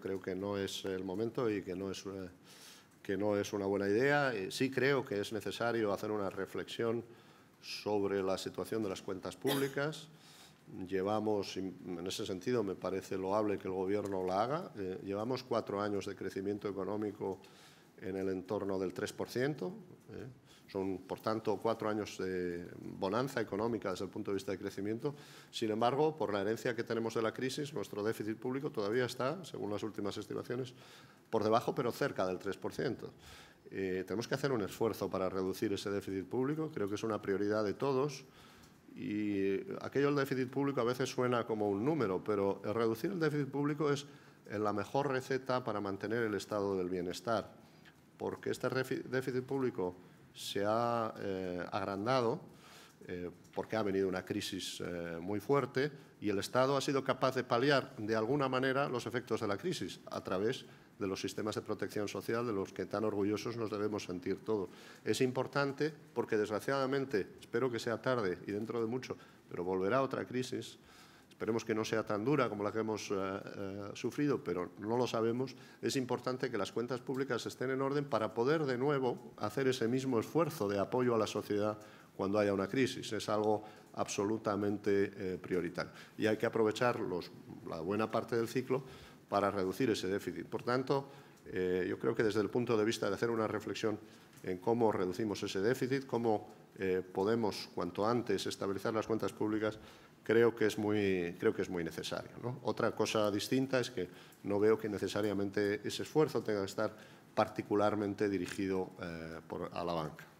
Creo que no es el momento y que no es, una, que no es una buena idea. Eh, sí creo que es necesario hacer una reflexión sobre la situación de las cuentas públicas. Llevamos, en ese sentido me parece loable que el Gobierno la haga, eh, llevamos cuatro años de crecimiento económico en el entorno del 3%. ¿eh? Son, por tanto, cuatro años de bonanza económica desde el punto de vista de crecimiento. Sin embargo, por la herencia que tenemos de la crisis, nuestro déficit público todavía está, según las últimas estimaciones, por debajo, pero cerca del 3%. Eh, tenemos que hacer un esfuerzo para reducir ese déficit público. Creo que es una prioridad de todos. Y aquello del déficit público a veces suena como un número, pero reducir el déficit público es la mejor receta para mantener el estado del bienestar porque este déficit público se ha eh, agrandado, eh, porque ha venido una crisis eh, muy fuerte y el Estado ha sido capaz de paliar de alguna manera los efectos de la crisis a través de los sistemas de protección social de los que tan orgullosos nos debemos sentir todos. Es importante porque desgraciadamente, espero que sea tarde y dentro de mucho, pero volverá otra crisis esperemos que no sea tan dura como la que hemos eh, eh, sufrido, pero no lo sabemos, es importante que las cuentas públicas estén en orden para poder de nuevo hacer ese mismo esfuerzo de apoyo a la sociedad cuando haya una crisis. Es algo absolutamente eh, prioritario. Y hay que aprovechar la buena parte del ciclo para reducir ese déficit. Por tanto, eh, yo creo que desde el punto de vista de hacer una reflexión en cómo reducimos ese déficit, cómo eh, podemos cuanto antes estabilizar las cuentas públicas, creo que es muy, necesario. Otra cosa distinta es que no veo que necesariamente ese esfuerzo tenga que estar particularmente dirigido eh, a la banca.